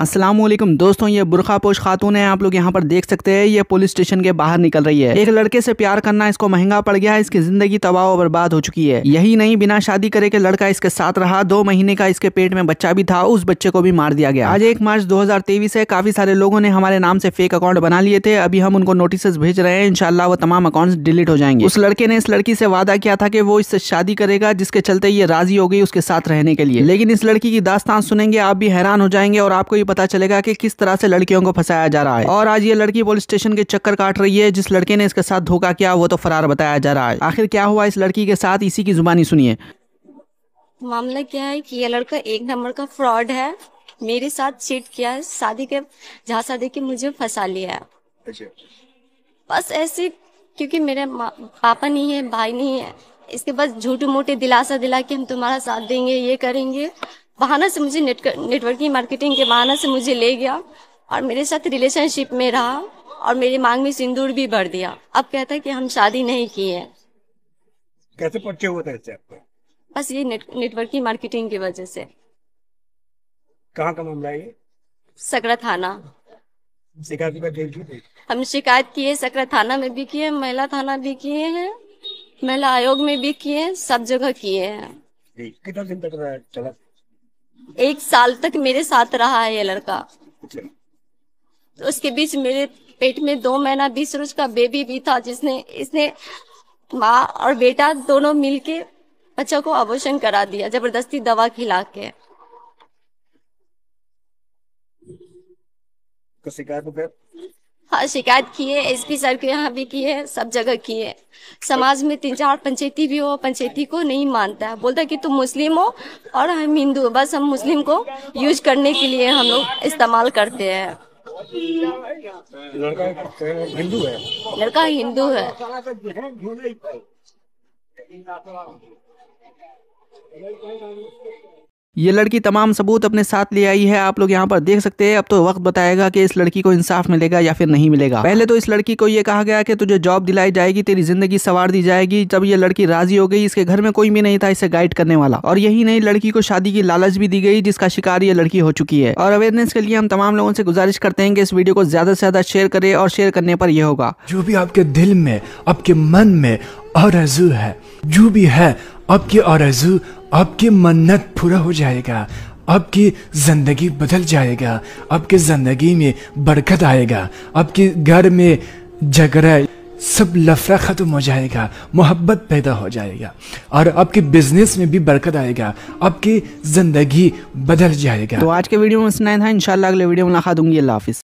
असलम दोस्तों ये बुरखा पोश खातून है आप लोग यहाँ पर देख सकते हैं ये पुलिस स्टेशन के बाहर निकल रही है एक लड़के से प्यार करना इसको महंगा पड़ गया है इसकी जिंदगी तबाह और बर्बाद हो चुकी है यही नहीं बिना शादी करे के लड़का इसके साथ रहा दो महीने का इसके पेट में बच्चा भी था उस बच्चे को भी मार दिया गया आज एक मार्च दो है काफी सारे लोगों ने हमारे नाम से फेक अकाउंट बना लिए थे अभी हम उनको नोटिस भेज रहे हैं इनशाला वो तमाम अकाउंट डिलीट हो जाएंगे उस लड़के ने इस लड़की से वादा किया था की वो इससे शादी करेगा जिसके चलते ये राजी हो गई उसके साथ रहने के लिए लेकिन इस लड़की की दास्तान सुनेंगे आप भी हैरान हो जाएंगे और आपको ही पता चलेगा कि किस तरह से लड़कियों को फंसाया जा रहा है और आज ये लड़की पुलिस स्टेशन के चक्कर काट रही है जिस लड़के ने इसके साथ धोखा किया वो तो फरार बताया जा रहा है आखिर क्या हुआ इस लड़की के साथ इसी की जुबानी सुनिए मामला क्या है कि ये लड़का एक नंबर का फ्रॉड है मेरे साथ चीट किया है शादी के जहाँ शादी के मुझे फंसा लिया है अच्छा। बस ऐसे क्योंकि मेरे पापा नहीं है भाई नहीं है इसके बाद झूठे मोटे दिलासा दिला के हम तुम्हारा साथ देंगे ये करेंगे बहाना से मुझे नेट नेटवर्किंग मार्केटिंग के बहाना से मुझे ले गया और मेरे साथ रिलेशनशिप में रहा और मेरी मांग में सिंदूर भी भर दिया अब कहता है कि हम शादी नहीं किए कैसे परिचय हुआ था इससे आपको बस ये नेट, नेटवर्किंग मार्केटिंग की वजह से कहाँ का मामला ये सकरा थाना शिकायत हम शिकायत किए सकरा थाना में भी किए महिला थाना भी किए हैं महिला आयोग में भी किए सब जगह किए हैं कितना दिन तक चला एक साल तक मेरे साथ रहा है ये लड़का तो उसके बीच मेरे पेट में दो महीना बीस रोज का बेबी भी था जिसने इसने माँ और बेटा दोनों मिलके बच्चा को अबोर्शन करा दिया जबरदस्ती दवा खिला के तो हाँ शिकायत किए पी सर के यहाँ भी किए सब जगह किए समाज में तीन चार पंचायती भी हो पंचायती को नहीं मानता है बोलता कि तुम मुस्लिम हो और हम हिंदू बस हम मुस्लिम को यूज करने के लिए हम लोग इस्तेमाल करते हैं लड़का हिंदू है लड़का हिंदू है ये लड़की तमाम सबूत अपने साथ ले आई है आप लोग यहाँ पर देख सकते हैं अब तो वक्त बताएगा कि इस लड़की को इंसाफ मिलेगा या फिर नहीं मिलेगा पहले तो इस लड़की को ये कहा गया कि तुझे जॉब दिलाई जाएगी तेरी जिंदगी सवार दी जाएगी जब ये लड़की राजी हो गई इसके घर में कोई भी नहीं था इसे गाइड करने वाला और यही नहीं लड़की को शादी की लालच भी दी गई जिसका शिकार ये लड़की हो चुकी है और अवेयरनेस के लिए हम तमाम लोगों से गुजारिश करते हैं कि इस वीडियो को ज्यादा से ज्यादा शेयर करे और शेयर करने पर यह होगा जो भी आपके दिल में आपके मन में और है जो भी है आपके आरजू आपके मन्नत पूरा हो जाएगा आपकी ज़िंदगी बदल जाएगा आपके ज़िंदगी में बरकत आएगा आपके घर में झगड़ा सब लफड़ा ख़त्म हो जाएगा मोहब्बत पैदा हो जाएगा और आपके बिजनेस में भी बरकत आएगा आपकी ज़िंदगी बदल जाएगा तो आज के वीडियो में सुनाया था इंशाल्लाह अगले वीडियो में मुलाकात होंगी अल्लाह हाफिज़